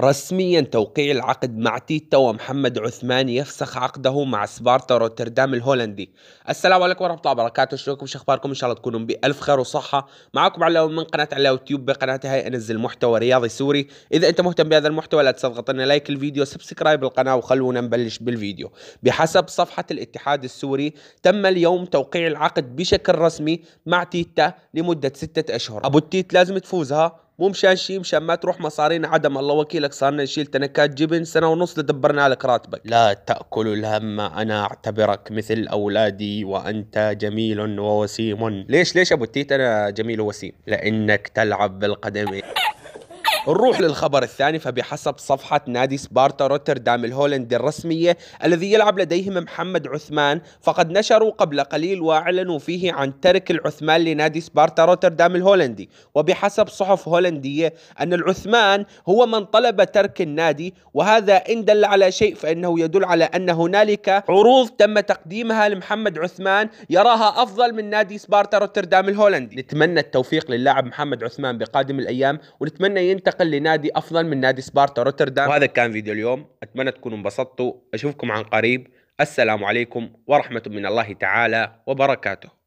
رسميا توقيع العقد مع تيتا ومحمد عثمان يفسخ عقده مع سبارتا روتردام الهولندي السلام عليكم ورحمه الله وبركاته شلونكم شو اخباركم ان شاء الله تكونوا بالف خير وصحه معكم على من قناه على يوتيوب بقناتي هاي انزل محتوى رياضي سوري اذا انت مهتم بهذا المحتوى لا تنسى تضغط لنا لايك الفيديو سبسكرايب القناه وخلونا نبلش بالفيديو بحسب صفحه الاتحاد السوري تم اليوم توقيع العقد بشكل رسمي مع تيتا لمده ستة اشهر ابو التيت لازم تفوزها مو مشان شيء مشان ما تروح مصارينا عدم الله وكيلك صارنا نشيل تنكات جبن سنه ونص لدبرنا لك راتبك لا تاكل الهم انا اعتبرك مثل اولادي وانت جميل ووسيم ليش ليش ابو تيت انا جميل ووسيم لانك تلعب بالقدمين نروح للخبر الثاني فبحسب صفحة نادي سبارتا روتردام الهولندي الرسمية الذي يلعب لديهم محمد عثمان فقد نشروا قبل قليل وأعلنوا فيه عن ترك العثمان لنادي سبارتا روتردام الهولندي وبحسب صحف هولندية أن العثمان هو من طلب ترك النادي وهذا إن دل على شيء فإنه يدل على أن هنالك عروض تم تقديمها لمحمد عثمان يراها أفضل من نادي سبارتا روتردام الهولندي نتمنى التوفيق للاعب محمد عثمان بقادم الأيام ونتمنى ينتقل ينتقل لنادي افضل من نادي سبارتا روتردام وهذا كان فيديو اليوم اتمنى تكونوا انبسطتوا اشوفكم عن قريب السلام عليكم ورحمه من الله تعالى وبركاته